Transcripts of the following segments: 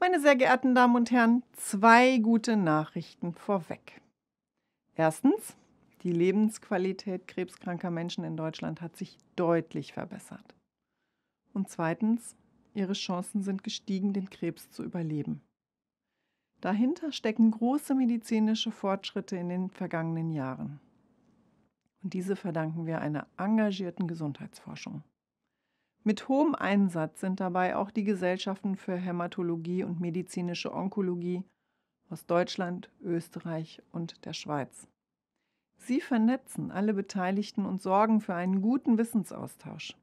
Meine sehr geehrten Damen und Herren, zwei gute Nachrichten vorweg. Erstens, die Lebensqualität krebskranker Menschen in Deutschland hat sich deutlich verbessert. Und zweitens, ihre Chancen sind gestiegen, den Krebs zu überleben. Dahinter stecken große medizinische Fortschritte in den vergangenen Jahren. Und diese verdanken wir einer engagierten Gesundheitsforschung. Mit hohem Einsatz sind dabei auch die Gesellschaften für Hämatologie und medizinische Onkologie aus Deutschland, Österreich und der Schweiz. Sie vernetzen alle Beteiligten und sorgen für einen guten Wissensaustausch.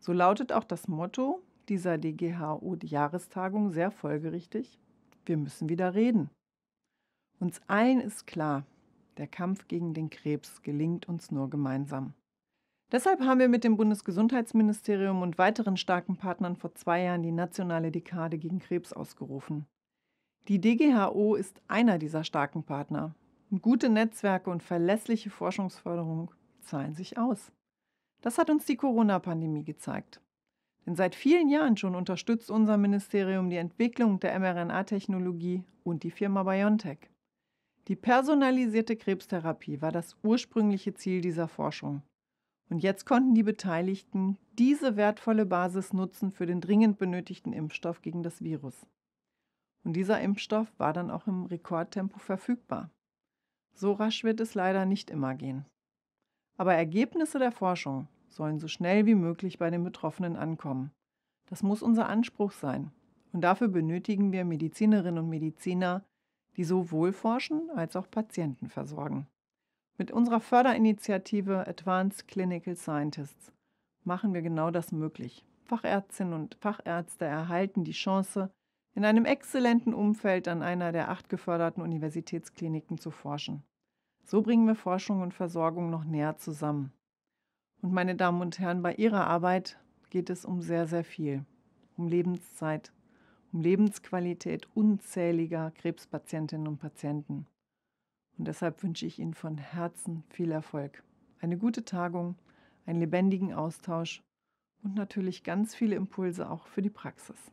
So lautet auch das Motto dieser DGHO-Jahrestagung sehr folgerichtig, wir müssen wieder reden. Uns allen ist klar, der Kampf gegen den Krebs gelingt uns nur gemeinsam. Deshalb haben wir mit dem Bundesgesundheitsministerium und weiteren starken Partnern vor zwei Jahren die nationale Dekade gegen Krebs ausgerufen. Die DGHO ist einer dieser starken Partner. Gute Netzwerke und verlässliche Forschungsförderung zahlen sich aus. Das hat uns die Corona-Pandemie gezeigt. Denn seit vielen Jahren schon unterstützt unser Ministerium die Entwicklung der mRNA-Technologie und die Firma BioNTech. Die personalisierte Krebstherapie war das ursprüngliche Ziel dieser Forschung. Und jetzt konnten die Beteiligten diese wertvolle Basis nutzen für den dringend benötigten Impfstoff gegen das Virus. Und dieser Impfstoff war dann auch im Rekordtempo verfügbar. So rasch wird es leider nicht immer gehen. Aber Ergebnisse der Forschung sollen so schnell wie möglich bei den Betroffenen ankommen. Das muss unser Anspruch sein. Und dafür benötigen wir Medizinerinnen und Mediziner, die sowohl forschen als auch Patienten versorgen. Mit unserer Förderinitiative Advanced Clinical Scientists machen wir genau das möglich. Fachärztinnen und Fachärzte erhalten die Chance, in einem exzellenten Umfeld an einer der acht geförderten Universitätskliniken zu forschen. So bringen wir Forschung und Versorgung noch näher zusammen. Und meine Damen und Herren, bei Ihrer Arbeit geht es um sehr, sehr viel. Um Lebenszeit, um Lebensqualität unzähliger Krebspatientinnen und Patienten. Und deshalb wünsche ich Ihnen von Herzen viel Erfolg. Eine gute Tagung, einen lebendigen Austausch und natürlich ganz viele Impulse auch für die Praxis.